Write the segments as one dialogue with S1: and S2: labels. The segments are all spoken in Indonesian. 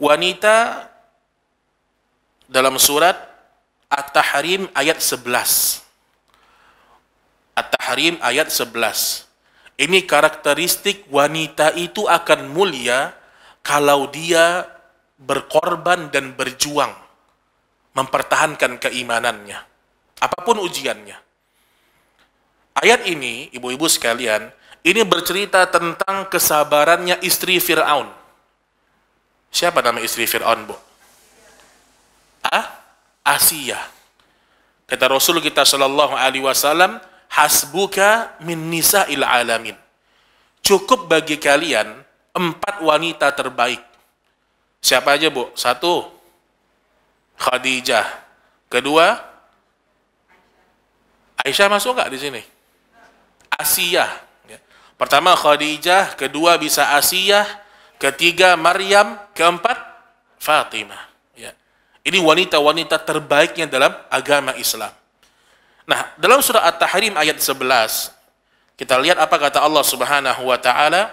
S1: wanita dalam surat At-Tahrim ayat 11. At-Tahrim ayat 11. Ini karakteristik wanita itu akan mulia kalau dia berkorban dan berjuang mempertahankan keimanannya. Apapun ujiannya. Ayat ini, ibu-ibu sekalian, ini bercerita tentang kesabarannya istri Fir'aun. Siapa nama istri Fir'aun, Bu? Ah? Asia. Kata Rasul kita sallallahu Alaihi Wasallam, hasbuka min nisa il alamin. Cukup bagi kalian empat wanita terbaik. Siapa aja bu? Satu, Khadijah. Kedua, Aisyah masuk nggak di sini? Asiyah. Pertama Khadijah, kedua bisa Asiyah, ketiga Maryam, keempat Fatimah. Ya. Ini wanita-wanita terbaiknya dalam agama Islam. Nah, dalam surah At-Tahrim ayat 11, kita lihat apa kata Allah Subhanahu wa taala,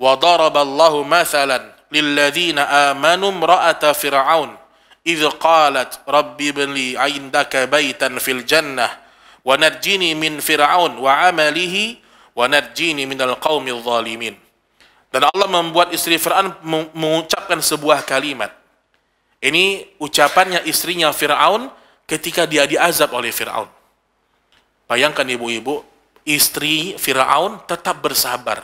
S1: "Wa daraballahu mathalan lilladzina amanu ra'ata fir'aun idz qalat rabbi ibli 'indaka baitan fil jannah wa najjini min fir'aun wa 'amalihi wa najjini minal qaumil zalimin." Dan Allah membuat istri Fir'aun mengucapkan sebuah kalimat. Ini ucapannya istrinya Fir'aun ketika dia diazab oleh Fir'aun. Bayangkan ibu-ibu, istri Fir'aun tetap bersabar.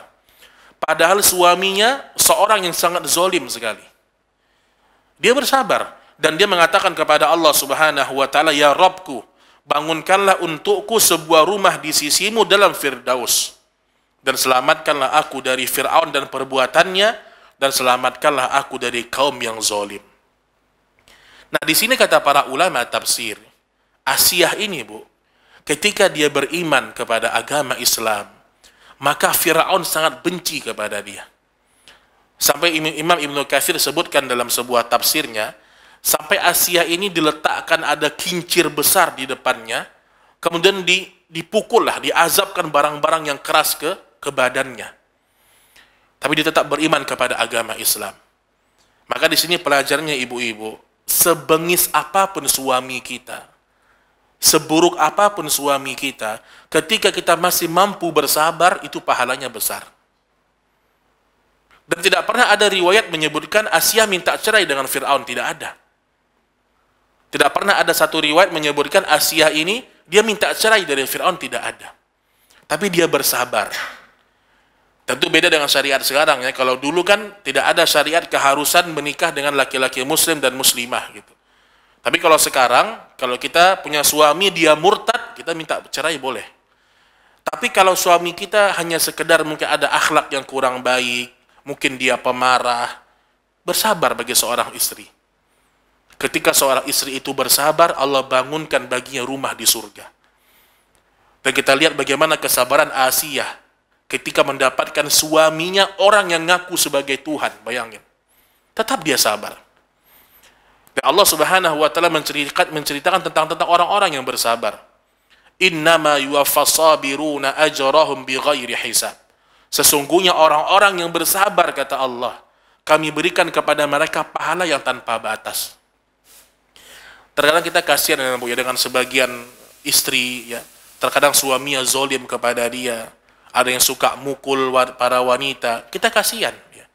S1: Padahal suaminya seorang yang sangat zolim sekali. Dia bersabar. Dan dia mengatakan kepada Allah subhanahu wa ta'ala, Ya Rabku, bangunkanlah untukku sebuah rumah di sisimu dalam Firdaus dan selamatkanlah aku dari Fir'aun dan perbuatannya dan selamatkanlah aku dari kaum yang zalim. Nah di sini kata para ulama tafsir, Asiyah ini bu, ketika dia beriman kepada agama Islam, maka Fir'aun sangat benci kepada dia. Sampai Imam Ibnu Katsir sebutkan dalam sebuah tafsirnya, sampai Asia ini diletakkan ada kincir besar di depannya, kemudian dipukul dipukullah, diazabkan barang-barang yang keras ke ke badannya. Tapi dia tetap beriman kepada agama Islam. Maka di sini pelajarnya ibu-ibu, sebengis apapun suami kita, seburuk apapun suami kita, ketika kita masih mampu bersabar, itu pahalanya besar. Dan tidak pernah ada riwayat menyebutkan Asia minta cerai dengan Fir'aun, tidak ada. Tidak pernah ada satu riwayat menyebutkan Asia ini, dia minta cerai dari Fir'aun, tidak ada. Tapi dia bersabar beda dengan syariat sekarang ya. Kalau dulu kan tidak ada syariat keharusan menikah dengan laki-laki muslim dan muslimah gitu. Tapi kalau sekarang, kalau kita punya suami dia murtad, kita minta cerai boleh. Tapi kalau suami kita hanya sekedar mungkin ada akhlak yang kurang baik, mungkin dia pemarah, bersabar bagi seorang istri. Ketika seorang istri itu bersabar, Allah bangunkan baginya rumah di surga. Dan kita lihat bagaimana kesabaran Asiyah ketika mendapatkan suaminya orang yang ngaku sebagai Tuhan. Bayangin. Tetap dia sabar. Dan Allah Subhanahu wa taala menceritakan menceritakan tentang tentang orang-orang yang bersabar. Innama yuafasabiruna ajarahum ajrahum bighairi hisab. Sesungguhnya orang-orang yang bersabar kata Allah, kami berikan kepada mereka pahala yang tanpa batas. Terkadang kita kasihan dengan ya dengan sebagian istri ya, terkadang suaminya zolim kepada dia, ada yang suka mukul para wanita, kita kasihan. Ya.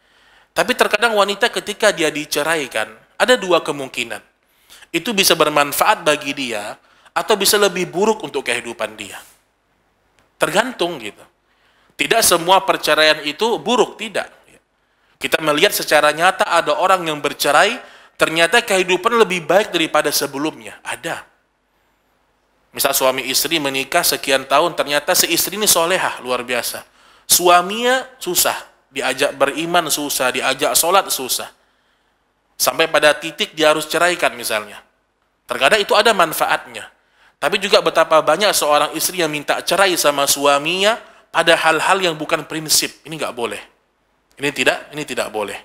S1: Tapi terkadang wanita ketika dia diceraikan, ada dua kemungkinan. Itu bisa bermanfaat bagi dia, atau bisa lebih buruk untuk kehidupan dia. Tergantung gitu. Tidak semua perceraian itu buruk, tidak. Ya. Kita melihat secara nyata ada orang yang bercerai, ternyata kehidupan lebih baik daripada sebelumnya. Ada. Misal suami istri menikah sekian tahun, ternyata si istri ini solehah, luar biasa. Suaminya susah, diajak beriman susah, diajak sholat susah. Sampai pada titik dia harus ceraikan misalnya. Terkadang itu ada manfaatnya. Tapi juga betapa banyak seorang istri yang minta cerai sama suaminya pada hal-hal yang bukan prinsip. Ini nggak boleh. Ini tidak, ini tidak boleh.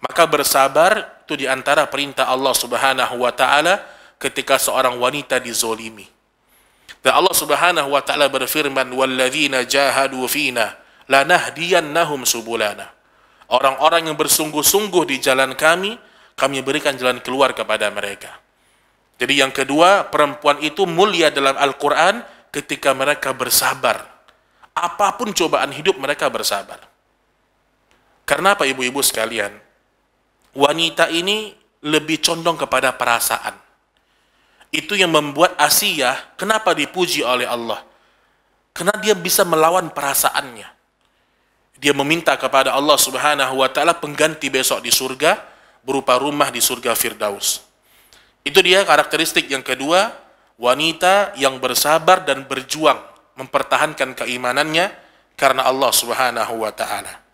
S1: Maka bersabar itu diantara perintah Allah Subhanahu wa taala ketika seorang wanita dizolimi. Dan Allah Subhanahu wa taala berfirman, "Walladzina jahadu fina lanahdiyannahum subulana." Orang-orang yang bersungguh-sungguh di jalan kami, kami berikan jalan keluar kepada mereka. Jadi yang kedua, perempuan itu mulia dalam Al-Quran ketika mereka bersabar. Apapun cobaan hidup mereka bersabar. Karena apa ibu-ibu sekalian? Wanita ini lebih condong kepada perasaan. Itu yang membuat Asia kenapa dipuji oleh Allah. Karena dia bisa melawan perasaannya. Dia meminta kepada Allah Subhanahu wa taala pengganti besok di surga berupa rumah di surga Firdaus. Itu dia karakteristik yang kedua, wanita yang bersabar dan berjuang mempertahankan keimanannya karena Allah Subhanahu wa taala.